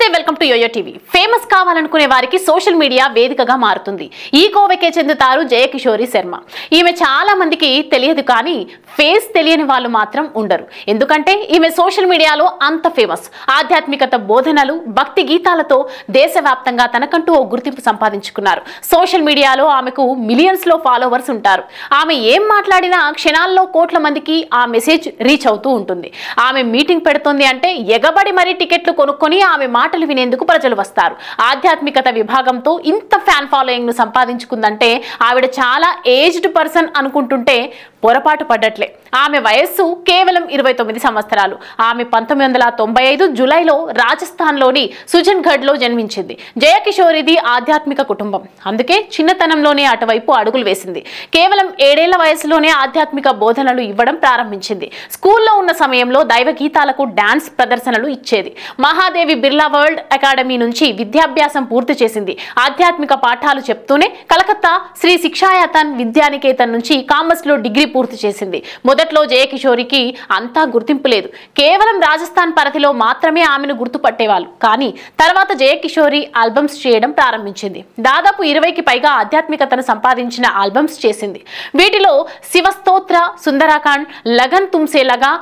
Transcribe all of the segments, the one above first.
నమస్తే welcome to Yoyo TV famous కావాలనుకునే వారికి సోషల్ మీడియా వేదికగా మారుతుంది ఈ కోవకే చెందుతారు జయకిషోరి శర్మ ఈమె చాలా మందికి తెలియదు కానీ ఫేస్ తెలియని వాళ్ళు మాత్రం ఉండరు ఎందుకంటే ఈమె సోషల్ మీడియాలో అంత ఫేమస్ ఆధ్యాత్మికత బోధనలు భక్తి గీతాలతో దేశవ్యాప్తంగా తనకంటూ ఓ గుర్తింపు సంపాదించుకున్నారు సోషల్ మీడియాలో ఆమెకు మిలియన్స్ లో ఫాలోవర్స్ ఉంటారు ఆమె ఏం మాట్లాడినా క్షణాల్లో కోట్ల మందికి ఆ మెసేజ్ రీచ్ అవుతూ ఉంటుంది ఆమె మీటింగ్ పెడుతుంది అంటే ఎగబడి మరీ టికెట్లు కొనుక్కొని ఆమె పాటలు వినేందుకు ప్రజలు వస్తారు ఆధ్యాత్మికత విభాగంతో ఇంత ఫ్యాన్ ఫాలోయింగ్ను సంపాదించుకుందంటే ఆవిడ చాలా ఏజ్డ్ పర్సన్ అనుకుంటుంటే పొరపాటు పడ్డట్లే ఆమె వయస్సు కేవలం ఇరవై తొమ్మిది సంవత్సరాలు ఆమె పంతొమ్మిది వందల తొంభై ఐదు జూలైలో రాజస్థాన్లోని సుజన్గఢ్లో జన్మించింది జయకిషోరిది ఆధ్యాత్మిక కుటుంబం అందుకే చిన్నతనంలోనే అటువైపు అడుగులు వేసింది కేవలం ఏడేళ్ల వయసులోనే ఆధ్యాత్మిక బోధనలు ఇవ్వడం ప్రారంభించింది స్కూల్లో ఉన్న సమయంలో దైవ గీతాలకు డాన్స్ ప్రదర్శనలు ఇచ్చేది మహాదేవి బిర్లా వరల్డ్ అకాడమీ నుంచి విద్యాభ్యాసం పూర్తి చేసింది ఆధ్యాత్మిక పాఠాలు చెప్తూనే కలకత్తా శ్రీ శిక్షాయాతన్ విద్యానికేతన్ నుంచి కామర్స్లో డిగ్రీ పూర్తి చేసింది మొదట్లో జయకిషోరికి అంతా గుర్తింపు లేదు కేవలం రాజస్థాన్ పరిధిలో మాత్రమే ఆమెను గుర్తుపట్టేవాళ్ళు కానీ తర్వాత జయకిషోరి ఆల్బమ్స్ చేయడం ప్రారంభించింది దాదాపు ఇరవైకి పైగా ఆధ్యాత్మికతను సంపాదించిన ఆల్బమ్స్ చేసింది వీటిలో Shivastotra Sundarakand Lagan Tumse Laga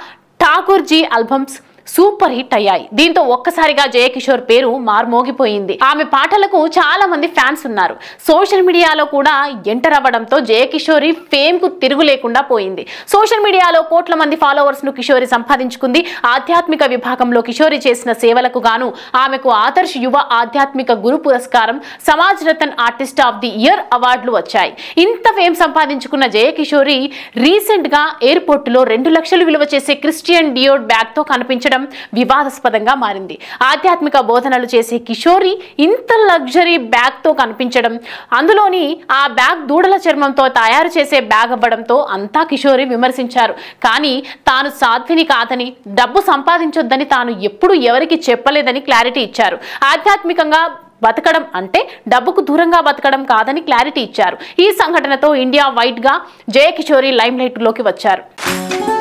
Thakurji albums super hit అయ్యాయి దీంతో ఒక్కసారిగా జయకిషోర్ పేరు మార్మోగిపోయింది ఆమె పాటలకు చాలా మంది ఫ్యాన్స్ ఉన్నారు సోషల్ మీడియాలో కూడా ఎంటర్ అవ్వడంతో జయకిషోరి ఫేమ్ కు తిరుగులేకుండా పోయింది సోషల్ మీడియాలో కోట్ల మంది ఫాలోవర్స్ ను కిషోరి సంపాదించుకుంది ఆధ్యాత్మిక విభాగంలో కిషోరి చేసిన సేవలకు గాను ఆమెకు ఆదర్శ యువ ఆధ్యాత్మిక గురు పురస్కారం Samaj Ratan artist of the year అవార్డులు వచ్చాయి ఇంత ఫేమ్ సంపాదించుకున్న జయకిషోరి రీసెంట్ గా ఎయిర్పోర్ట్ లో రెండు లక్షలు విలువ చేసే క్రిస్టియన్ డియోడ్ బ్యాగ్ తో కనిపించడం వ్యవహారం వివాదాస్పదంగా మారింది ఆధ్యాత్మిక బోధనలు చేసే కిషోరి ఇంత లగ్జరీ బ్యాగ్తో కనిపించడం అందులోని ఆ బ్యాగ్ దూడల చర్మంతో తయారు చేసే బ్యాగ్ అవ్వడంతో అంతా కిషోరి విమర్శించారు కానీ తాను సాధ్విని కాదని డబ్బు సంపాదించొద్దని తాను ఎప్పుడు ఎవరికి చెప్పలేదని క్లారిటీ ఇచ్చారు ఆధ్యాత్మికంగా బతకడం అంటే డబ్బుకు దూరంగా బతకడం కాదని క్లారిటీ ఇచ్చారు ఈ సంఘటనతో ఇండియా వైడ్గా జయకిషోరి లైట్లోకి వచ్చారు